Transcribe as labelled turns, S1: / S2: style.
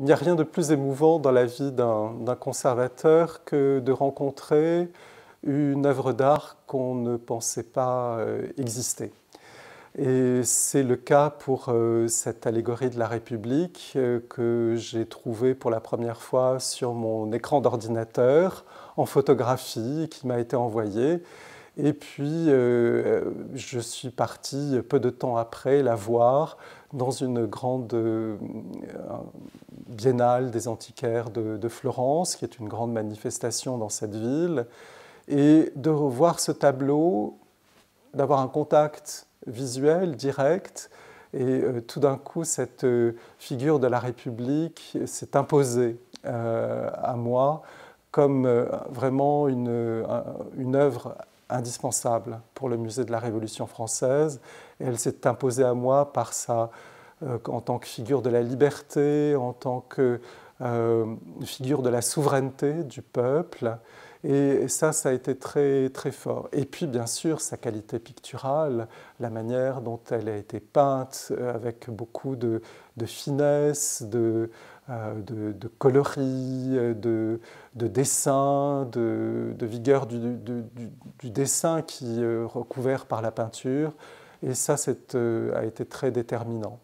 S1: Il n'y a rien de plus émouvant dans la vie d'un conservateur que de rencontrer une œuvre d'art qu'on ne pensait pas euh, exister. Et c'est le cas pour euh, cette allégorie de la République euh, que j'ai trouvée pour la première fois sur mon écran d'ordinateur en photographie qui m'a été envoyée et puis, euh, je suis parti peu de temps après la voir dans une grande euh, biennale des antiquaires de, Florence, qui est une grande manifestation dans cette ville. Et de revoir ce tableau, d'avoir un contact visuel direct, et euh, tout d'un coup, cette figure de la République s'est imposée à moi comme euh, vraiment une, euh, une œuvre indispensable pour le musée de la Révolution française. Et elle s'est imposée à moi par sa, euh, en tant que figure de la liberté, en tant que euh, figure de la souveraineté du peuple. Et ça, ça a été très, très fort. Et puis, bien sûr, sa qualité picturale, la manière dont elle a été peinte euh, avec beaucoup de, finesse, euh, de, de, coloris, de, de dessin, de, vigueur du, dessin qui est recouvert par la peinture. Et ça, ça a été très déterminant.